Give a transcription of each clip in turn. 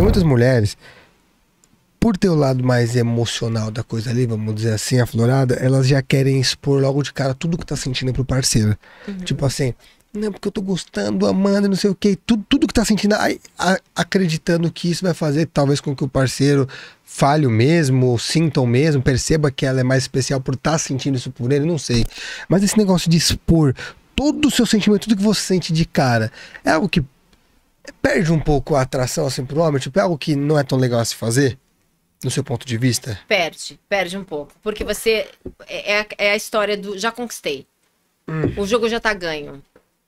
Tem muitas mulheres, por ter o lado mais emocional da coisa ali, vamos dizer assim, aflorada, elas já querem expor logo de cara tudo que tá sentindo pro parceiro. Uhum. Tipo assim, não, porque eu tô gostando, amando, não sei o quê. Tudo, tudo que tá sentindo, a, acreditando que isso vai fazer talvez com que o parceiro falhe o mesmo, ou sinta o mesmo, perceba que ela é mais especial por estar tá sentindo isso por ele, não sei. Mas esse negócio de expor todo o seu sentimento, tudo que você sente de cara, é algo que perde um pouco a atração assim pro homem? Tipo, é algo que não é tão legal a se fazer? No seu ponto de vista? Perde, perde um pouco. Porque você. É, é, é a história do já conquistei. Hum. O jogo já tá ganho.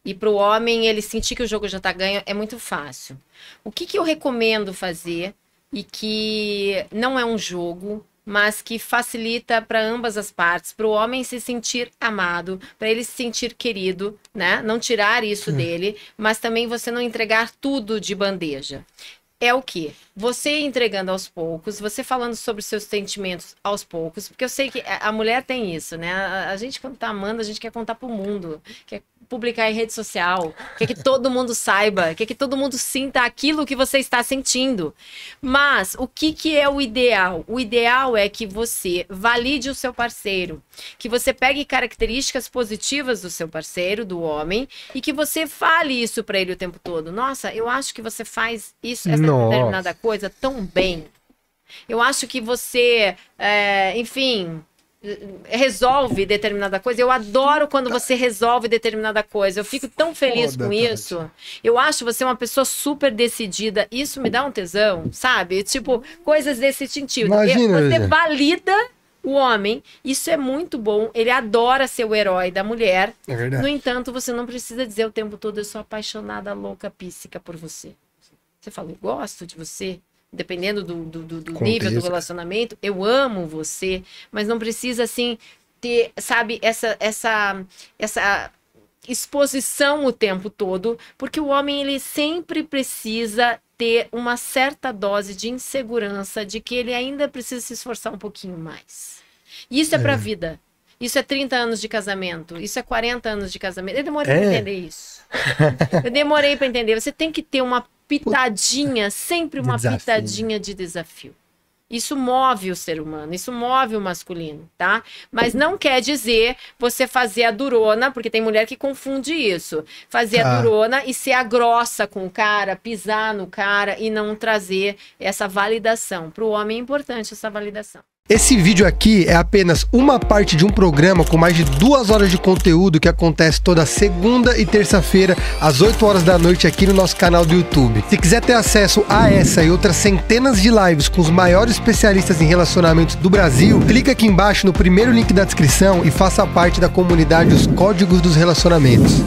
E pro homem, ele sentir que o jogo já tá ganho é muito fácil. O que, que eu recomendo fazer e que não é um jogo, mas que facilita para ambas as partes, para o homem se sentir amado, para ele se sentir querido, né? Não tirar isso dele, mas também você não entregar tudo de bandeja é o quê? Você entregando aos poucos, você falando sobre seus sentimentos aos poucos, porque eu sei que a mulher tem isso, né? A gente, quando tá amando, a gente quer contar pro mundo, quer publicar em rede social, quer que todo mundo saiba, quer que todo mundo sinta aquilo que você está sentindo. Mas o que, que é o ideal? O ideal é que você valide o seu parceiro, que você pegue características positivas do seu parceiro, do homem, e que você fale isso para ele o tempo todo. Nossa, eu acho que você faz isso, essa nossa. determinada coisa tão bem. Eu acho que você, é, enfim, resolve determinada coisa. Eu adoro quando você resolve determinada coisa. Eu fico tão feliz Foda, com isso. Eu acho você uma pessoa super decidida. Isso me dá um tesão, sabe? Tipo, coisas desse sentido. Imagina, você valida o homem, isso é muito bom. Ele adora ser o herói da mulher. É verdade. No entanto, você não precisa dizer o tempo todo eu sou apaixonada, louca, píssica por você. Você fala, eu gosto de você, dependendo do, do, do, do nível do relacionamento, eu amo você, mas não precisa assim ter, sabe, essa essa essa exposição o tempo todo, porque o homem ele sempre precisa ter uma certa dose de insegurança de que ele ainda precisa se esforçar um pouquinho mais. Isso é, é. para a vida. Isso é 30 anos de casamento, isso é 40 anos de casamento. Eu demorei é. para entender isso. Eu demorei para entender. Você tem que ter uma pitadinha, sempre uma pitadinha de desafio. Isso move o ser humano, isso move o masculino, tá? Mas não quer dizer você fazer a durona, porque tem mulher que confunde isso. Fazer ah. a durona e ser a grossa com o cara, pisar no cara e não trazer essa validação. Para o homem é importante essa validação. Esse vídeo aqui é apenas uma parte de um programa com mais de duas horas de conteúdo que acontece toda segunda e terça-feira, às 8 horas da noite, aqui no nosso canal do YouTube. Se quiser ter acesso a essa e outras centenas de lives com os maiores especialistas em relacionamentos do Brasil, clica aqui embaixo no primeiro link da descrição e faça parte da comunidade Os Códigos dos Relacionamentos.